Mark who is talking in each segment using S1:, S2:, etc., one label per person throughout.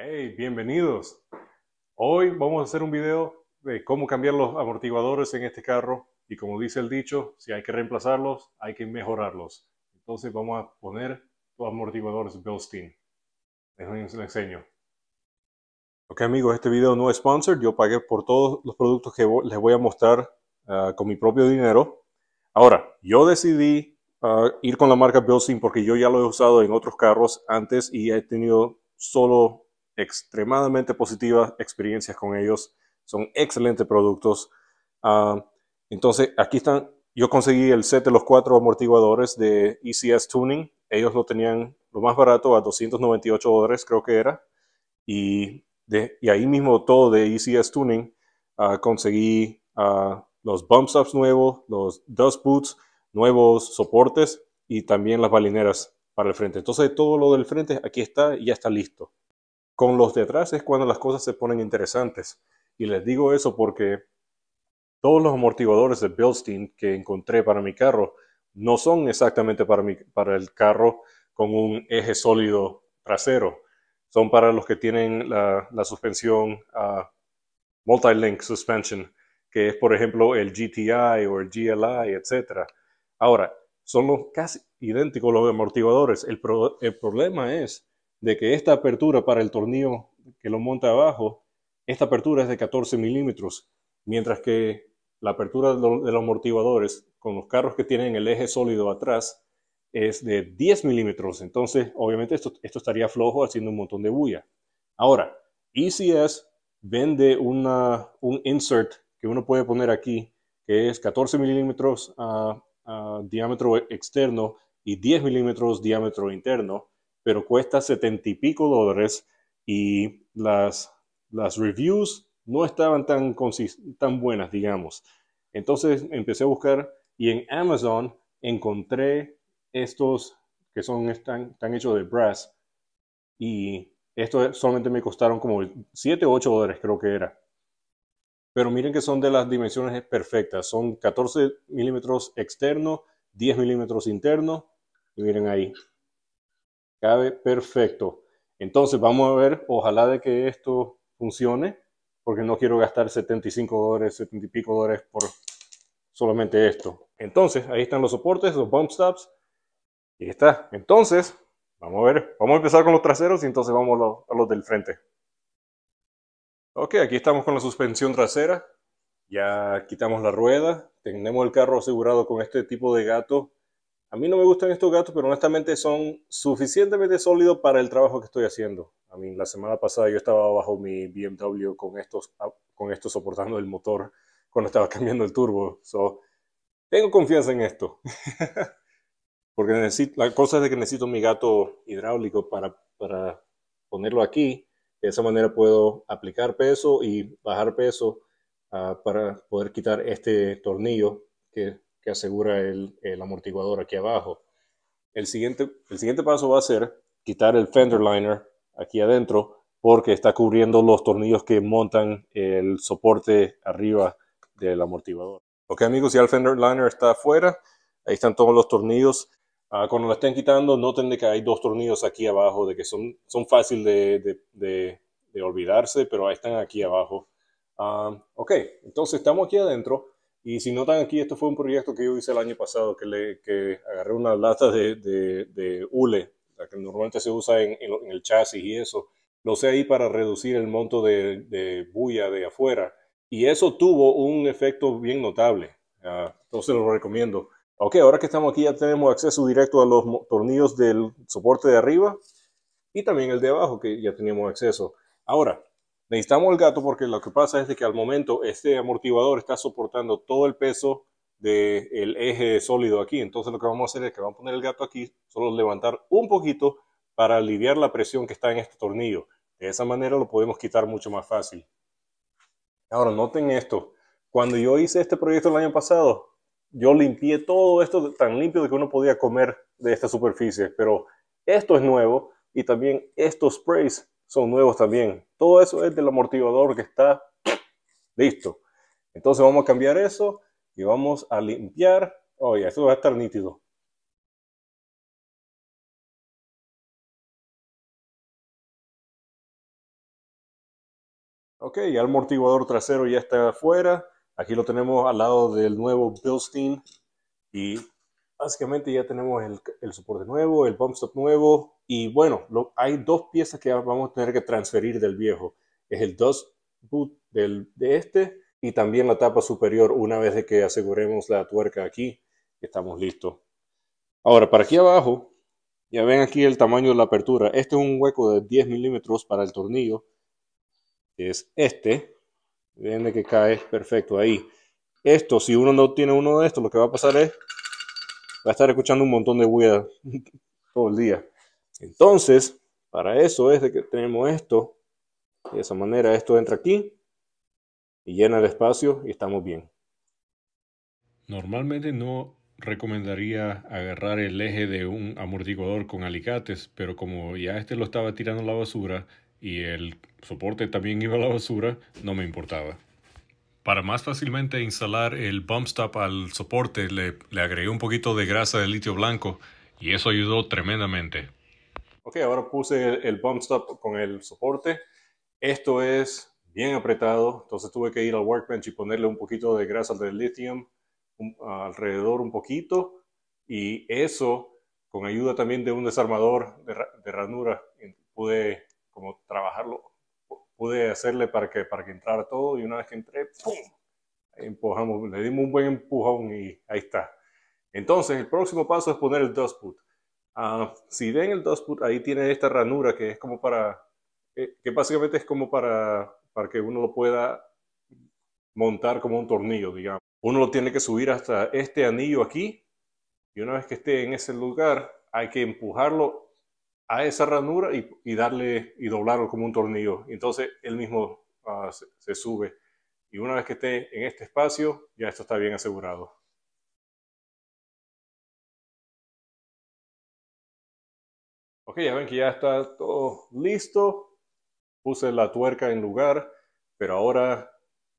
S1: Hey, bienvenidos. Hoy vamos a hacer un video de cómo cambiar los amortiguadores en este carro y como dice el dicho, si hay que reemplazarlos, hay que mejorarlos. Entonces vamos a poner los amortiguadores Bilstein. Les enseño. Ok amigos, este video no es sponsored, yo pagué por todos los productos que les voy a mostrar ah, con mi propio dinero. Ahora, yo decidí ah, ir con la marca Bilstein porque yo ya lo he usado en otros carros antes y he tenido solo extremadamente positivas experiencias con ellos, son excelentes productos. Ah, entonces, aquí están, yo conseguí el set de los cuatro amortiguadores de ECS Tuning, ellos lo tenían lo más barato a 298 dólares, creo que era, y, de, ahí mismo todo de ECS Tuning ah, conseguí ah, los bumps ups nuevos, los dust boots, nuevos soportes y también las balineras para el frente. Entonces todo lo del frente aquí está y ya está listo. Con los de atrás es cuando las cosas se ponen interesantes. Y les digo eso porque todos los amortiguadores de Bilstein que encontré para mi carro no son exactamente para, mi, para el carro con un eje sólido trasero. Son para los que tienen la, suspensión multilink multi-link suspension, que es por ejemplo el GTI o el GLI, etc. Ahora, son casi idénticos los amortiguadores. el problema es de que esta apertura para el tornillo que lo monta abajo, esta apertura es de 14 milímetros, mientras que la apertura de los amortiguadores con los carros que tienen el eje sólido atrás es de 10 milímetros. Entonces, obviamente esto, estaría flojo haciendo un montón de bulla. Ahora, ECS vende un insert que uno puede poner aquí, que es 14 milímetros diámetro externo y 10 milímetros diámetro interno pero cuesta setenta y pico dólares y las, las reviews no estaban tan, tan buenas, digamos. Entonces empecé a buscar y en Amazon encontré estos que son, están, hechos de brass y estos solamente me costaron como 7 o 8 dólares creo que era. Pero miren que son de las dimensiones perfectas. Son 14 milímetros externo, 10 milímetros interno. miren ahí, Cabe perfecto. Entonces vamos a ver, ojalá de que esto funcione, porque no quiero gastar 75 dólares, 70 y pico dólares por solamente esto. Entonces, ahí están los soportes, los bump stops. Y está. Entonces, vamos a ver, vamos a empezar con los traseros y entonces vamos a los del frente. Ok, aquí estamos con la suspensión trasera. Ya quitamos la rueda. Tenemos el carro asegurado con este tipo de gato a mí no me gustan estos gatos, pero honestamente son suficientemente sólidos para el trabajo que estoy haciendo. A mí la semana pasada yo estaba bajo mi BMW con estos, ah, con esto soportando el motor cuando estaba cambiando el turbo. tengo confianza en esto. Porque necesito, la cosa es de que necesito mi gato hidráulico para, ponerlo aquí. De esa manera puedo aplicar peso y bajar peso ah, para poder quitar este tornillo que asegura el, amortiguador aquí abajo. El siguiente, el siguiente paso va a ser quitar el fender liner aquí adentro porque está cubriendo los tornillos que montan el soporte arriba del amortiguador. Ok amigos, ya el fender liner está afuera, ahí están todos los tornillos. Ah, cuando lo estén quitando, noten de que hay dos tornillos aquí abajo, de que son, son fácil de, olvidarse, pero ahí están aquí abajo. Ah, ok, entonces estamos aquí adentro. Y si notan aquí, esto fue un proyecto que yo hice el año pasado, que, le, que agarré una lata de, de, hule, la que normalmente se usa en, en, el chasis y eso. Lo usé ahí para reducir el monto de, bulla de afuera. Y eso tuvo un efecto bien notable. Ah, entonces lo recomiendo. Ok, ahora que estamos aquí ya tenemos acceso directo a los tornillos del soporte de arriba y también el de abajo que ya teníamos acceso. Ahora, Necesitamos el gato porque lo que pasa es de que al momento este amortiguador está soportando todo el peso del eje sólido aquí. Entonces lo que vamos a hacer es que vamos a poner el gato aquí, solo levantar un poquito para aliviar la presión que está en este tornillo. De esa manera lo podemos quitar mucho más fácil. Ahora, noten esto. Cuando yo hice este proyecto el año pasado, yo limpié todo esto tan limpio de que uno podía comer de esta superficie. Pero esto es nuevo y también estos sprays son nuevos también. Todo eso es del amortiguador que está listo. Entonces vamos a cambiar eso y vamos a limpiar. Oye, oh, esto va a estar nítido. Ok, el amortiguador trasero ya está afuera. Aquí lo tenemos al lado del nuevo Bilstein y básicamente ya tenemos el, soporte nuevo, el bump stop nuevo y bueno, lo, hay dos piezas que vamos a tener que transferir del viejo. Es el dos boot de este y también la tapa superior una vez de que aseguremos la tuerca aquí, estamos listos. Ahora, para aquí abajo, ya ven aquí el tamaño de la apertura. Este es un hueco de 10 milímetros para el tornillo. Es este. Ven que cae perfecto ahí. Esto, si uno no tiene uno de estos, lo que va a pasar es va a estar escuchando un montón de weas todo el día. Entonces, para eso es de que tenemos esto. De esa manera, esto entra aquí y llena el espacio y estamos bien. Normalmente no recomendaría agarrar el eje de un amortiguador con alicates, pero como ya este lo estaba tirando a la basura y el soporte también iba a la basura, no me importaba. Para más fácilmente instalar el bump stop al soporte, le, agregué un poquito de grasa de litio blanco y eso ayudó tremendamente. Ok, ahora puse el, bumpstop stop con el soporte. Esto es bien apretado, entonces tuve que ir al workbench y ponerle un poquito de grasa de litio alrededor un poquito y eso, con ayuda también de un desarmador de, de ranura, pude pude hacerle para que, para entrara todo y una vez que entré, ¡pum! Empujamos, le dimos un buen empujón y ahí está. Entonces, el próximo paso es poner el dust put. Ah, si ven el dust put, ahí tiene esta ranura que es como para, eh, que básicamente es como para, para que uno lo pueda montar como un tornillo, digamos. Uno lo tiene que subir hasta este anillo aquí y una vez que esté en ese lugar, hay que empujarlo a esa ranura y, darle y doblarlo como un tornillo. Entonces él mismo ah, se, sube. Y una vez que esté en este espacio, ya esto está bien asegurado. Ok, ya ven que ya está todo listo. Puse la tuerca en lugar, pero ahora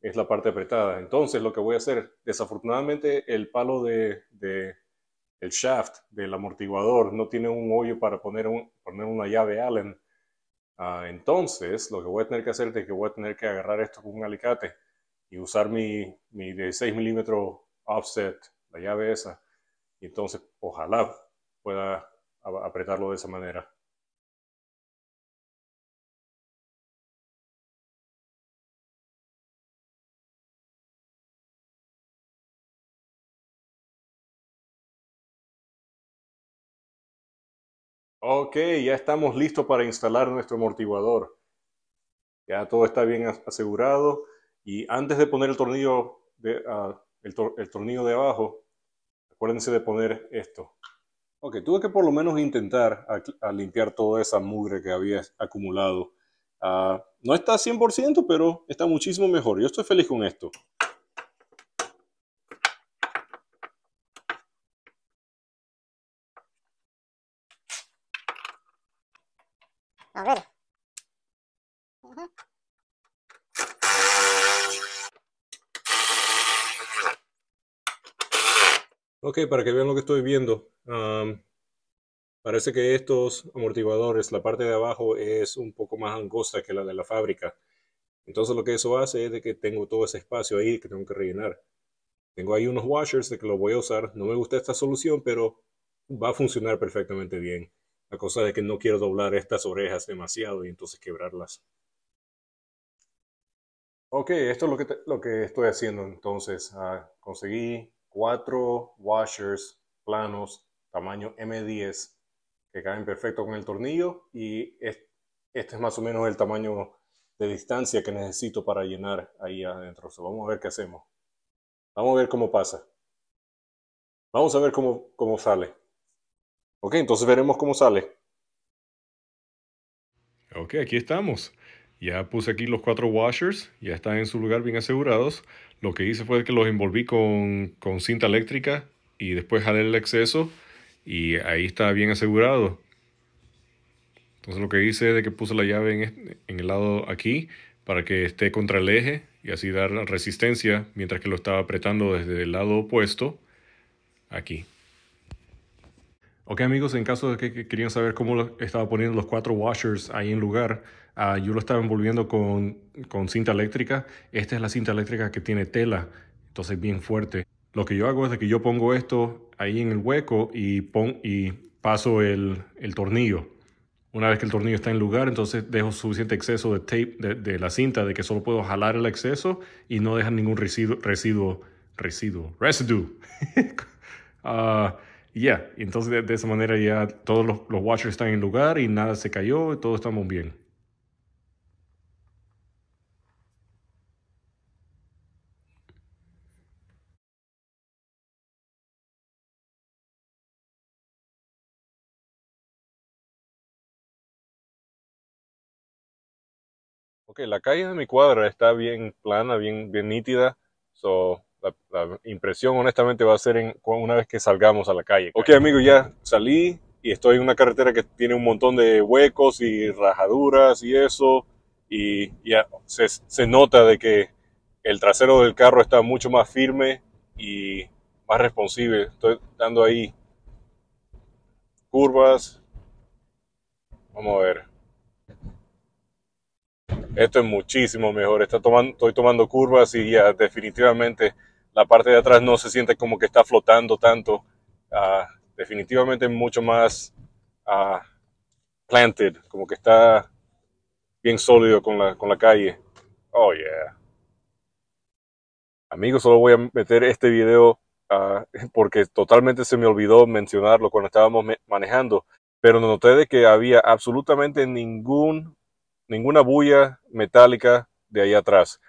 S1: es la parte apretada. Entonces lo que voy a hacer, desafortunadamente el palo de, de el shaft del amortiguador no tiene un hoyo para poner un, poner una llave Allen, ah, entonces lo que voy a tener que hacer es que voy a tener que agarrar esto con un alicate y usar mi, mi 16 milímetros offset, la llave esa, y entonces ojalá pueda apretarlo de esa manera. Ok, ya estamos listos para instalar nuestro amortiguador. Ya todo está bien asegurado. Y antes de poner el tornillo de, ah, el, tornillo de abajo, acuérdense de poner esto. Ok, tuve que por lo menos intentar limpiar toda esa mugre que había acumulado. Ah, no está 100%, pero está muchísimo mejor. Yo estoy feliz con esto. Ok, para que vean lo que estoy viendo. parece que estos amortiguadores, la parte de abajo es un poco más angosta que la de la fábrica. Entonces lo que eso hace es de que tengo todo ese espacio ahí que tengo que rellenar. Tengo ahí unos washers de que los voy a usar. No me gusta esta solución, pero va a funcionar perfectamente bien. La cosa es que no quiero doblar estas orejas demasiado y entonces quebrarlas. Ok, esto es lo que, lo que estoy haciendo entonces. Ah, conseguí cuatro washers planos tamaño M10 que caen perfecto con el tornillo y este es más o menos el tamaño de distancia que necesito para llenar ahí adentro. vamos a ver qué hacemos. Vamos a ver cómo pasa. Vamos a ver cómo, cómo sale. Ok, entonces veremos cómo sale. Ok, aquí estamos. Ya puse aquí los cuatro washers, ya están en su lugar bien asegurados. Lo que hice fue que los envolví con, cinta eléctrica y después jalé el exceso y ahí está bien asegurado. Entonces lo que hice es de que puse la llave en, este, en el lado aquí para que esté contra el eje y así dar resistencia mientras que lo estaba apretando desde el lado opuesto aquí. Ok amigos, en caso de que querían saber cómo estaba poniendo los cuatro washers ahí en lugar, ah, yo lo estaba envolviendo con, cinta eléctrica. Esta es la cinta eléctrica que tiene tela, entonces bien fuerte. Lo que yo hago es que yo pongo esto ahí en el hueco y, y paso el, tornillo. Una vez que el tornillo está en lugar, entonces dejo suficiente exceso de tape de, la cinta, de que solo puedo jalar el exceso y no dejar ningún residuo, residuo, residuo, residue. Ah, ya, entonces de, esa manera ya todos los, watchers están en lugar y nada se cayó y está muy bien. Ok, la calle de mi cuadra está bien plana, bien, bien nítida. So, la, impresión honestamente va a ser en, una vez que salgamos a la calle. Ok amigos, ya salí y estoy en una carretera que tiene un montón de huecos y rajaduras y eso. Y ya se, nota de que el trasero del carro está mucho más firme y más responsable. Estoy dando ahí curvas. Vamos a ver. Esto es muchísimo mejor. Está tomando, estoy tomando curvas y ya definitivamente la parte de atrás no se siente como que está flotando tanto. Ah, definitivamente mucho más ah, planted, como que está bien sólido con la, con la calle. Oh yeah. Amigos, solo voy a meter este video ah, porque totalmente se me olvidó mencionarlo cuando estábamos manejando, pero noté de que había absolutamente ningún, ninguna bulla metálica de ahí atrás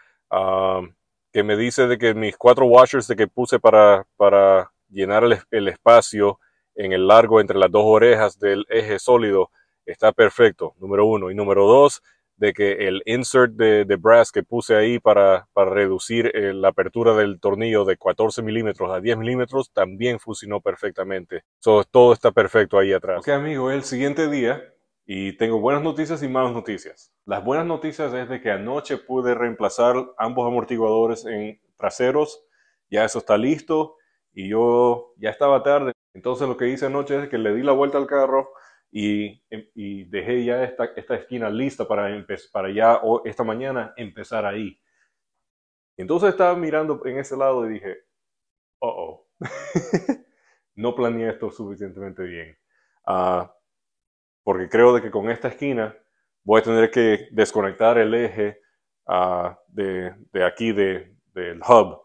S1: que me dice de que mis cuatro washers de que puse para, para llenar el, espacio en el largo entre las dos orejas del eje sólido está perfecto, número uno. Y número dos, de que el insert de, brass que puse ahí para, para reducir eh, la apertura del tornillo de 14 milímetros a 10 milímetros también funcionó perfectamente. todo está perfecto ahí atrás. Ok amigo, el siguiente día y tengo buenas noticias y malas noticias. Las buenas noticias es de que anoche pude reemplazar ambos amortiguadores en traseros. Ya eso está listo y yo ya estaba tarde. Entonces lo que hice anoche es que le di la vuelta al carro y, em, dejé ya esta, esta esquina lista para, para ya o esta mañana empezar ahí. Entonces estaba mirando en ese lado y dije, oh, oh, no planeé esto suficientemente bien. Ah porque creo de que con esta esquina voy a tener que desconectar el eje ah, de, aquí, del hub.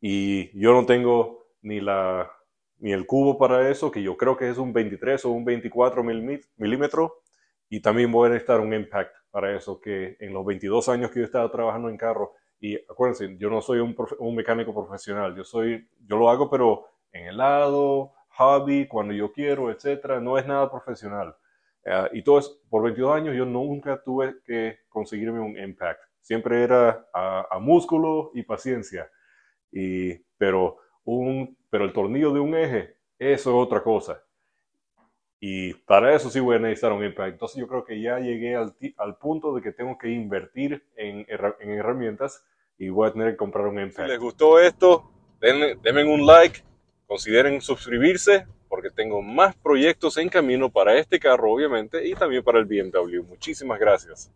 S1: Y yo no tengo ni, la, ni el cubo para eso, que yo creo que es un 23 o un 24 milímetros. Y también voy a necesitar un impact para eso, que en los 22 años que yo he estado trabajando en carro, y acuérdense, yo no soy un, mecánico profesional, yo, soy, yo lo hago pero en helado, hobby, cuando yo quiero, etcétera, no es nada profesional. Ah, y todo es, por 22 años yo nunca tuve que conseguirme un impact. Siempre era a, músculo y paciencia. Y, pero, un, pero el tornillo de un eje, eso es otra cosa. Y para eso sí voy a necesitar un impact. Entonces yo creo que ya llegué al, al punto de que tengo que invertir en, en, herramientas y voy a tener que comprar un impact. Si les gustó esto, denme, denme un like, consideren suscribirse porque tengo más proyectos en camino para este carro, obviamente, y también para el BMW. Muchísimas gracias.